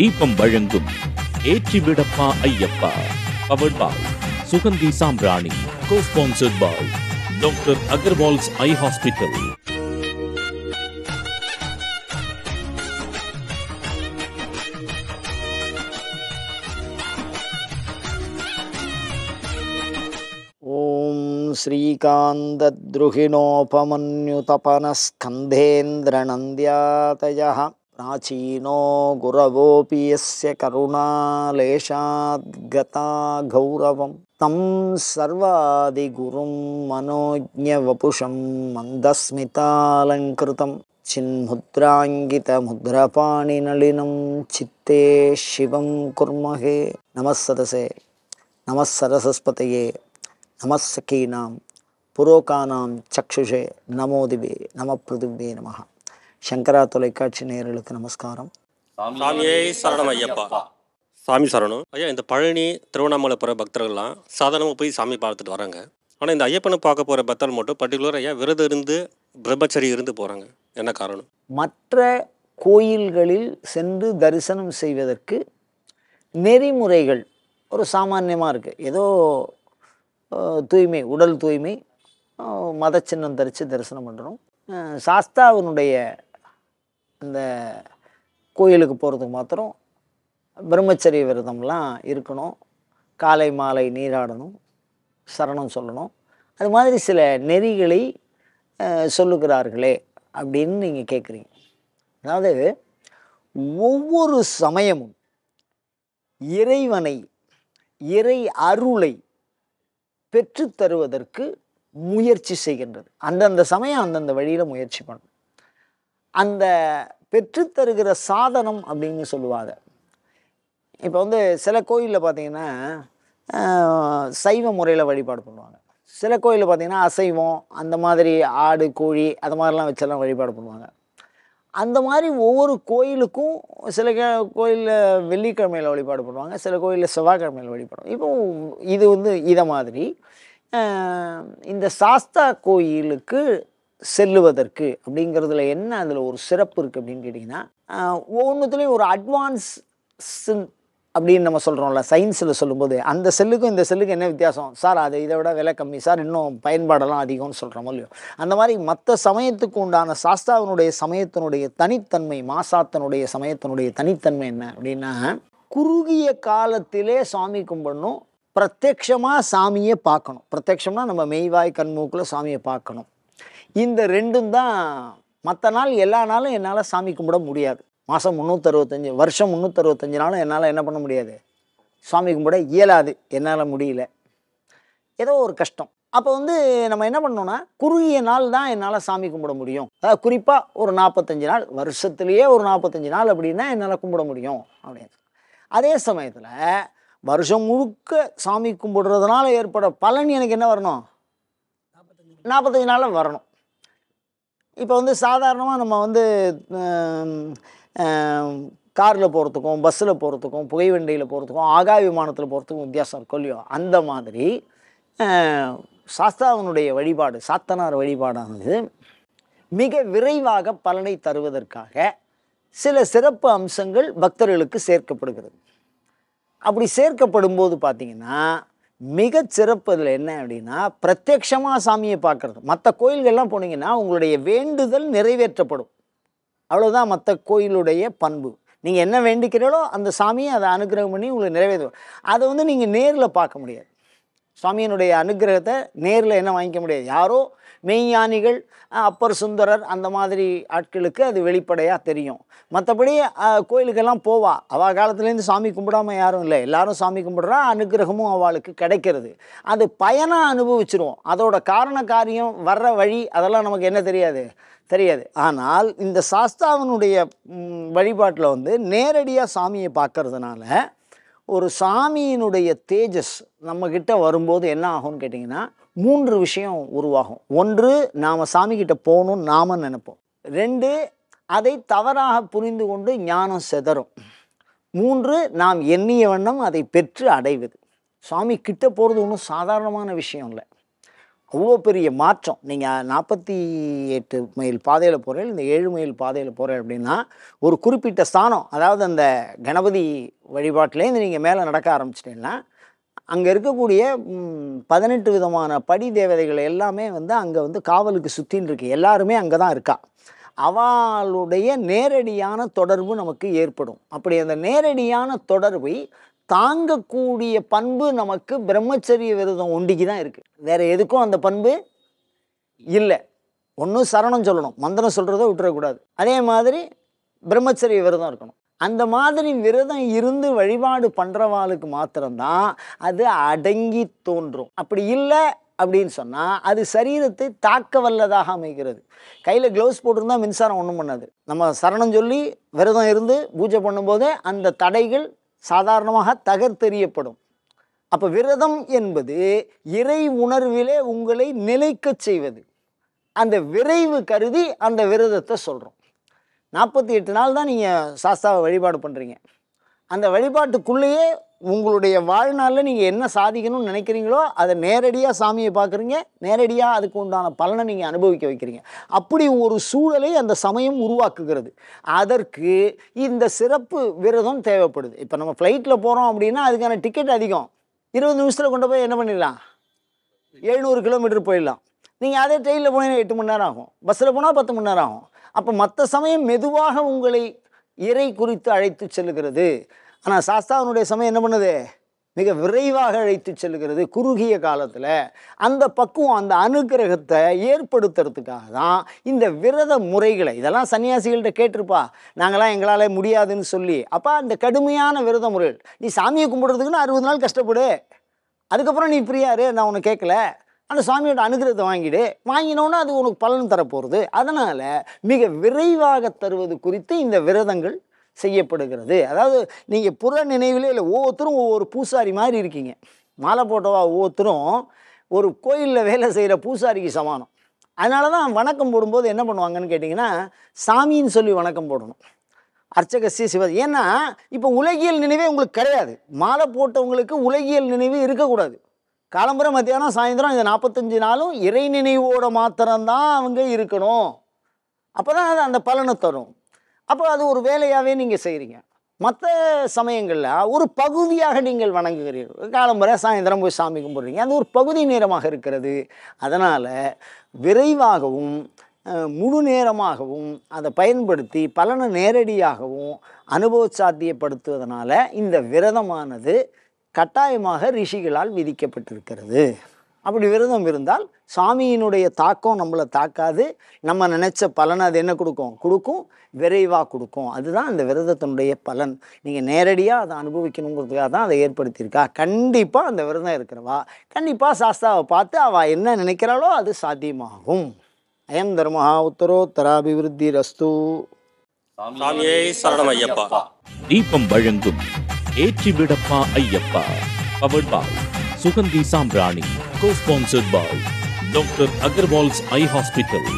தீபம் வழங்கும் ஏற்றி விடப்பா Ayyappa powered by Suganthi Sambrani co sponsored by doctor Agarwal's eye hospital ప్రాచీనో గురవోపి ఎస్య కరుణాలేషాద్గతా గౌరవం తం సర్వాదిగురుం మనోజ్ఞవపుషం మందస్మితాలంకృతం చిన్ముద్రాంగితముద్రపాణినళినం చిత్తే శివం కుర్మహే నమస్సరసే నమస్సరసస్పతయే నమస్సఖీనాం పురోకానాం చక్షుషే నమోదివే నమ పృథివ్యే నమ சங்கரா தொலைக்காட்சி நேயர்களுக்கு நமஸ்காரம் சாமியே சரணம் ஐயப்பா சாமி சரணம் ஐயா இந்த பழனி திருவண்ணாமலை போகிற பக்தர்கள்லாம் சாதாரணமாக போய் சாமி பார்த்துட்டு வராங்க ஆனால் இந்த ஐயப்பனை பார்க்க போகிற பக்தர்கள் மட்டும் பர்டிகுலர் ஐயா விரதம் இருந்து பிரம்மச்சரி இருந்து போகிறாங்க என்ன காரணம் மற்ற கோயில்களில் சென்று தரிசனம் செய்வதற்கு நெறிமுறைகள் ஒரு சாமானியமாக இருக்குது ஏதோ தூய்மை உடல் தூய்மை மத சின்னம் தரித்து தரிசனம் பண்ணுறோம் சாஸ்தாவினுடைய இந்த கோயிலுக்கு போகிறதுக்கு மாத்திரம் பிரம்மச்சரிய விரதம்லாம் இருக்கணும் காலை மாலை நீராடணும் சரணம் சொல்லணும் அது மாதிரி சில நெறிகளை சொல்லுகிறார்களே அப்படின்னு நீங்கள் கேட்குறீங்க அதாவது ஒவ்வொரு சமயமும் இறைவனை இறை அருளை பெற்றுத்தருவதற்கு முயற்சி செய்கின்றது அந்தந்த சமயம் அந்தந்த வழியில் முயற்சி பண்ணும் அந்த பெற்றுத்தருகிற சாதனம் அப்படின்னு சொல்லுவாங்க இப்போ வந்து சில கோயிலில் பார்த்திங்கன்னா சைவ முறையில் வழிபாடு பண்ணுவாங்க சில கோயிலில் பார்த்திங்கன்னா அசைவம் அந்த மாதிரி ஆடு கோழி அது மாதிரிலாம் வச்செல்லாம் வழிபாடு பண்ணுவாங்க அந்த மாதிரி ஒவ்வொரு கோயிலுக்கும் சில கோயிலில் வெள்ளிக்கிழமையில் வழிபாடு பண்ணுவாங்க சில கோயிலில் செவ்வாய்க்கிழமையில் வழிபாடு இப்போ இது வந்து இதை மாதிரி இந்த சாஸ்தா கோயிலுக்கு செல்லுவதற்கு அப்படிங்கிறதுல என்ன அதில் ஒரு சிறப்பு இருக்குது அப்படின்னு கேட்டிங்கன்னா ஒவ்வொன்றுத்துலேயும் ஒரு அட்வான்ஸ் அப்படின்னு நம்ம சொல்கிறோம்ல சயின்ஸில் சொல்லும்போது அந்த செல்லுக்கும் இந்த செல்லுக்கும் என்ன வித்தியாசம் சார் அது இதை விட விலை கம்மி சார் இன்னும் பயன்பாடெல்லாம் அதிகம்னு சொல்கிறோமோ இல்லையோ அந்த மாதிரி மற்ற சமயத்துக்கு உண்டான சாஸ்தாவினுடைய சமயத்தினுடைய தனித்தன்மை மாசாத்தனுடைய சமயத்தினுடைய தனித்தன்மை என்ன அப்படின்னா குறுகிய காலத்திலே சாமி கும்பிடணும் பிரத்யக்ஷமாக சாமியை பார்க்கணும் பிரத்யக்ஷம்னா நம்ம மெய்வாய் கண்மூக்கில் சாமியை பார்க்கணும் இந்த ரெண்டும் தான் மற்ற நாள் எல்லா நாளும் என்னால் சாமி கும்பிட முடியாது மாதம் முந்நூற்றறுபத்தஞ்சு வருஷம் முந்நூற்றறுபத்தஞ்சு நாளும் என்னால் என்ன பண்ண முடியாது சாமி கும்பிட இயலாது என்னால் முடியல ஏதோ ஒரு கஷ்டம் அப்போ வந்து நம்ம என்ன பண்ணோன்னா குறுகிய நாள் தான் என்னால் சாமி கும்பிட முடியும் அதாவது குறிப்பாக ஒரு நாற்பத்தஞ்சு நாள் வருஷத்துலேயே ஒரு நாற்பத்தஞ்சு நாள் அப்படின்னா என்னால் கும்பிட முடியும் அப்படின்னு அதே சமயத்தில் வருஷம் முழுக்க சாமி கும்பிடுறதுனால ஏற்பட பலன் எனக்கு என்ன வரணும் நாற்பத்தஞ்சு நாளில் வரணும் இப்போ வந்து சாதாரணமாக நம்ம வந்து காரில் போகிறதுக்கும் பஸ்ஸில் போகிறதுக்கும் புகைவண்டியில் போகிறதுக்கும் ஆகாய விமானத்தில் போகிறதுக்கும் வித்தியாசம் இருக்கும் இல்லையோ அந்த மாதிரி சாஸ்தாவனுடைய வழிபாடு சாத்தனார் வழிபாடானது மிக விரைவாக பலனை தருவதற்காக சில சிறப்பு அம்சங்கள் பக்தர்களுக்கு சேர்க்கப்படுகிறது அப்படி சேர்க்கப்படும் போது பார்த்திங்கன்னா மிக சிறப்பு அதில் என்ன அப்படின்னா பிரத்யக்ஷமாக சாமியை பார்க்குறது மற்ற கோயில்கள்லாம் போனீங்கன்னா உங்களுடைய வேண்டுதல் நிறைவேற்றப்படும் அவ்வளோதான் மற்ற கோயிலுடைய பண்பு நீங்கள் என்ன வேண்டிக்கிறீங்களோ அந்த சாமியை அதை அனுகிரகம் பண்ணி உங்களுக்கு நிறைவேற்றும் அதை வந்து நீங்கள் நேரில் பார்க்க முடியாது சாமியினுடைய அனுகிரகத்தை நேரில் என்ன வாங்கிக்க முடியாது யாரோ மெய்ஞானிகள் அப்பர் சுந்தரர் அந்த மாதிரி ஆட்களுக்கு அது வெளிப்படையாக தெரியும் மற்றபடி கோயிலுக்கெல்லாம் போவா அவள் காலத்துலேருந்து சாமி கும்பிடாமல் யாரும் இல்லை எல்லாரும் சாமி கும்பிட்றா அனுகிரகமும் அவளுக்கு கிடைக்கிறது அது பயனாக அனுபவிச்சிருவோம் அதோட காரண காரியம் வர்ற வழி அதெல்லாம் நமக்கு என்ன தெரியாது தெரியாது ஆனால் இந்த சாஸ்தாவனுடைய வழிபாட்டில் வந்து நேரடியாக சாமியை பார்க்கறதுனால ஒரு சாமியினுடைய தேஜஸ் நம்மக்கிட்ட வரும்போது என்ன ஆகும்னு கேட்டிங்கன்னா மூன்று விஷயம் உருவாகும் ஒன்று நாம் சாமிக்கிட்ட போகணும்னு நாம நினைப்போம் ரெண்டு அதை தவறாக புரிந்து கொண்டு ஞானம் செதறும் மூன்று நாம் எண்ணிய வண்ணம் அதை பெற்று அடைவது சாமி கிட்ட போகிறது ஒன்றும் சாதாரணமான விஷயம் இல்லை அவ்வளோ பெரிய மாற்றம் நீங்கள் நாற்பத்தி எட்டு மைல் பாதையில் போகிறேன் இந்த ஏழு மைல் பாதையில் போகிறேன் அப்படின்னா ஒரு குறிப்பிட்ட ஸ்தானம் அதாவது அந்த கணபதி வழிபாட்டிலேருந்து நீங்கள் மேலே நடக்க ஆரம்பிச்சிட்டிங்கன்னா அங்கே இருக்கக்கூடிய பதினெட்டு விதமான படி தேவதைகள் எல்லாமே வந்து அங்கே வந்து காவலுக்கு சுற்றின்னு இருக்கு எல்லாருமே அங்கே தான் இருக்கா அவளுடைய நேரடியான தொடர்பு நமக்கு ஏற்படும் அப்படி அந்த நேரடியான தொடர்பை தாங்கக்கூடிய பண்பு நமக்கு பிரம்மச்சரிய விரதம் ஒண்டிக்கு தான் இருக்குது வேறு எதுக்கும் அந்த பண்பு இல்லை ஒன்றும் சரணம் சொல்லணும் மந்திரம் சொல்கிறத விட்டுறக்கூடாது அதே மாதிரி பிரம்மச்சரிய விரதம் இருக்கணும் அந்த மாதிரி விரதம் இருந்து வழிபாடு பண்ணுறவாளுக்கு மாத்திரம்தான் அது அடங்கி தோன்றும் அப்படி இல்லை அப்படின்னு சொன்னால் அது சரீரத்தை தாக்க வல்லதாக அமைகிறது கையில் க்ளவுஸ் போட்டிருந்தால் மின்சாரம் ஒன்றும் பண்ணாது நம்ம சரணம் சொல்லி விரதம் இருந்து பூஜை பண்ணும்போது அந்த தடைகள் சாதாரணமாக தகர்த்தெறியப்படும் அப்போ விரதம் என்பது இறை உணர்விலே உங்களை நிலைக்கச் செய்வது அந்த விரைவு கருதி அந்த விரதத்தை சொல்கிறோம் நாற்பத்தி எட்டு நாள் தான் நீங்கள் சாஸ்தாவை வழிபாடு பண்ணுறீங்க அந்த வழிபாட்டுக்குள்ளேயே உங்களுடைய வாழ்நாளில் நீங்கள் என்ன சாதிக்கணும்னு நினைக்கிறீங்களோ அதை நேரடியாக சாமியை பார்க்குறீங்க நேரடியாக அதுக்கு உண்டான பலனை நீங்கள் அனுபவிக்க வைக்கிறீங்க அப்படி ஒரு சூழலை அந்த சமயம் உருவாக்குகிறது அதற்கு இந்த சிறப்பு விரதம் தேவைப்படுது இப்போ நம்ம ஃப்ளைட்டில் போகிறோம் அப்படின்னா அதுக்கான டிக்கெட் அதிகம் இருபது நிமிஷத்தில் கொண்டு போய் என்ன பண்ணிடலாம் எழுநூறு கிலோமீட்டர் போயிடலாம் நீங்கள் அதே ட்ரெயினில் போனீங்கன்னா எட்டு மணி நேரம் ஆகும் பஸ்ஸில் போனால் பத்து மணி நேரம் ஆகும் அப்போ மற்ற சமயம் மெதுவாக உங்களை இறை குறித்து அழைத்து செல்லுகிறது ஆனால் சாஸ்தாவனுடைய சமயம் என்ன பண்ணுது மிக விரைவாக அழைத்து செல்கிறது குறுகிய காலத்தில் அந்த பக்குவம் அந்த அனுகிரகத்தை ஏற்படுத்துறதுக்காக தான் இந்த விரத முறைகளை இதெல்லாம் சன்னியாசிகள்கிட்ட கேட்டிருப்பா நாங்களாம் எங்களால் முடியாதுன்னு சொல்லி அப்போ அந்த கடுமையான விரத முறைகள் நீ சாமியை கும்பிட்றதுக்குன்னு அறுபது நாள் கஷ்டப்படு அதுக்கப்புறம் நீ ஃப்ரீயாரு நான் உன்னை கேட்கல அந்த சாமியோட அனுகிரகத்தை வாங்கிடு வாங்கினோன்னா அது உனக்கு பலன் தரப்போகிறது அதனால் மிக விரைவாக தருவது குறித்து இந்த விரதங்கள் செய்யப்படுகிறது அதாவது நீங்கள் புற நினைவிலே இல்லை ஒவ்வொருத்தரும் ஒவ்வொரு பூசாரி மாதிரி இருக்கீங்க மாலை போட்டவா ஒவ்வொருத்தரும் ஒரு கோயிலில் வேலை செய்கிற பூசாரிக்கு சமானம் அதனால தான் வணக்கம் போடும்போது என்ன பண்ணுவாங்கன்னு கேட்டிங்கன்னா சாமின்னு சொல்லி வணக்கம் போடணும் அர்ச்சக சி சிவதி ஏன்னா இப்போ உலகியல் நினைவே உங்களுக்கு கிடையாது மாலை போட்டவங்களுக்கு உலகியல் நினைவு இருக்கக்கூடாது காலம்புரை மத்தியானம் சாயந்தரம் இந்த நாற்பத்தஞ்சு நாளும் இறை நினைவோட மாத்திரம்தான் அவங்க இருக்கணும் அப்போ தான் அது அந்த பலனை தரும் அப்போ அது ஒரு வேலையாகவே நீங்கள் செய்கிறீங்க மற்ற சமயங்களில் ஒரு பகுதியாக நீங்கள் வணங்குகிறீர்கள் காலம்புற சாயந்தரம் போய் சாமி கும்பிட்றீங்க அது ஒரு பகுதி நேரமாக இருக்கிறது அதனால் விரைவாகவும் முழு நேரமாகவும் அதை பயன்படுத்தி பலனை நேரடியாகவும் அனுபவ சாத்தியப்படுத்துவதனால இந்த விரதமானது கட்டாயமாக ரிஷிகளால் விதிக்கப்பட்டிருக்கிறது அப்படி விரதம் இருந்தால் சாமியினுடைய தாக்கம் நம்மளை தாக்காது நம்ம நினச்ச பலன் அது என்ன கொடுக்கும் கொடுக்கும் விரைவாக கொடுக்கும் அதுதான் அந்த விரதத்தினுடைய பலன் நீங்கள் நேரடியாக அதை அனுபவிக்கணுங்கிறதுக்காக தான் அதை ஏற்படுத்தியிருக்கா கண்டிப்பாக அந்த விரதம் இருக்கிறவா கண்டிப்பாக சாஸ்தாவை பார்த்து அவள் என்ன நினைக்கிறாளோ அது சாத்தியமாகும் அயம் தர்மஹா உத்தரோத்தராபிவிருத்தி ரஸ்து தீபம் வழங்கும் ஏற்றிவிடப்பா Ayyappa powered by Suganthi Sambrani co sponsored by doctor Agarwal's eye hospital